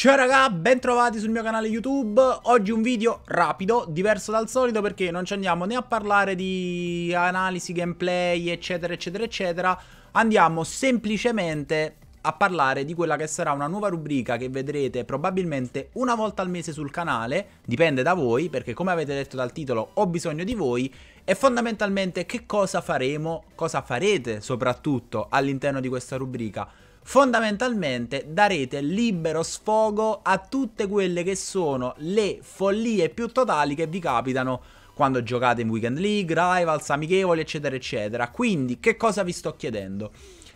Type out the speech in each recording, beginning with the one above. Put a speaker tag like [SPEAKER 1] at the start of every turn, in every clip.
[SPEAKER 1] Ciao raga, bentrovati sul mio canale YouTube, oggi un video rapido, diverso dal solito perché non ci andiamo né a parlare di analisi, gameplay eccetera eccetera eccetera Andiamo semplicemente a parlare di quella che sarà una nuova rubrica che vedrete probabilmente una volta al mese sul canale Dipende da voi perché come avete detto dal titolo ho bisogno di voi E fondamentalmente che cosa faremo, cosa farete soprattutto all'interno di questa rubrica Fondamentalmente darete libero sfogo a tutte quelle che sono le follie più totali che vi capitano quando giocate in Weekend League, Rivals, Amichevoli, eccetera, eccetera. Quindi, che cosa vi sto chiedendo?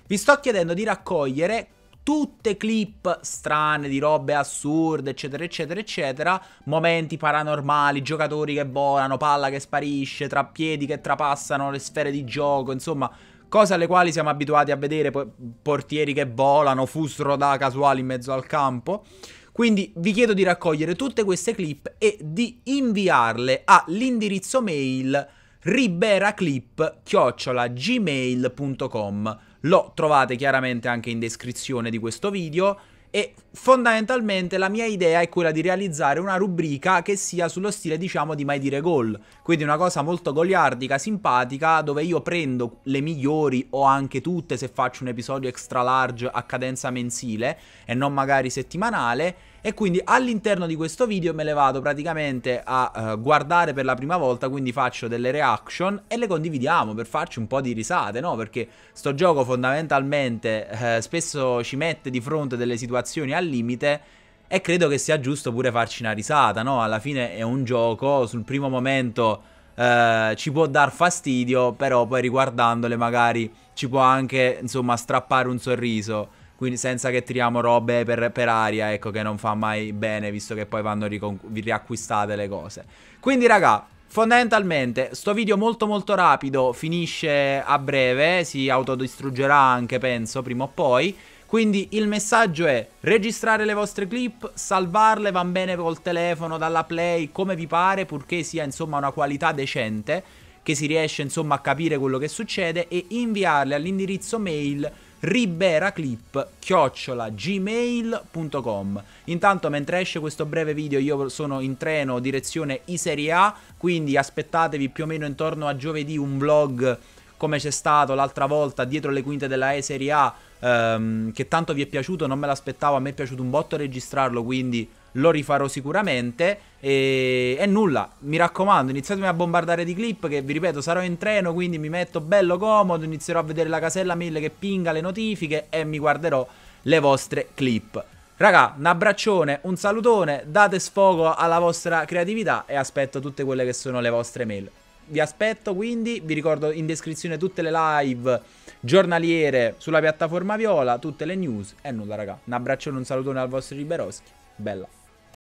[SPEAKER 1] Vi sto chiedendo di raccogliere tutte clip strane di robe assurde, eccetera, eccetera, eccetera, momenti paranormali, giocatori che volano, palla che sparisce, trappiedi che trapassano le sfere di gioco, insomma, cose alle quali siamo abituati a vedere, portieri che volano, fustro da casuali in mezzo al campo. Quindi vi chiedo di raccogliere tutte queste clip e di inviarle all'indirizzo mail riberaclip-gmail.com Lo trovate chiaramente anche in descrizione di questo video e fondamentalmente la mia idea è quella di realizzare una rubrica che sia sullo stile diciamo di mai dire gol, quindi una cosa molto goliardica, simpatica, dove io prendo le migliori o anche tutte se faccio un episodio extra large a cadenza mensile e non magari settimanale e quindi all'interno di questo video me le vado praticamente a uh, guardare per la prima volta, quindi faccio delle reaction e le condividiamo per farci un po' di risate, no? Perché sto gioco fondamentalmente eh, spesso ci mette di fronte delle situazioni al limite e credo che sia giusto pure farci una risata, no? Alla fine è un gioco, sul primo momento... Uh, ci può dar fastidio, però poi riguardandole magari ci può anche, insomma, strappare un sorriso quindi senza che tiriamo robe per, per, aria, ecco, che non fa mai bene, visto che poi vanno riacquistate le cose. Quindi, raga, fondamentalmente, sto video molto molto rapido finisce a breve, si autodistruggerà anche, penso, prima o poi. Quindi il messaggio è registrare le vostre clip, salvarle van bene col telefono, dalla play, come vi pare, purché sia insomma una qualità decente, che si riesce insomma a capire quello che succede e inviarle all'indirizzo mail riberaclip chiocciola gmail.com intanto mentre esce questo breve video io sono in treno direzione I Serie A quindi aspettatevi più o meno intorno a giovedì un vlog come c'è stato l'altra volta dietro le quinte della E Serie A ehm, che tanto vi è piaciuto non me l'aspettavo a me è piaciuto un botto registrarlo quindi lo rifarò sicuramente. E, e nulla, mi raccomando, iniziatemi a bombardare di clip che vi ripeto sarò in treno, quindi mi metto bello comodo, inizierò a vedere la casella mail che pinga le notifiche e mi guarderò le vostre clip. Raga, un abbraccione, un salutone, date sfogo alla vostra creatività e aspetto tutte quelle che sono le vostre mail. Vi aspetto quindi, vi ricordo in descrizione tutte le live giornaliere sulla piattaforma Viola, tutte le news e nulla raga. Un abbraccione, un salutone al vostro Riberoschi. Bella.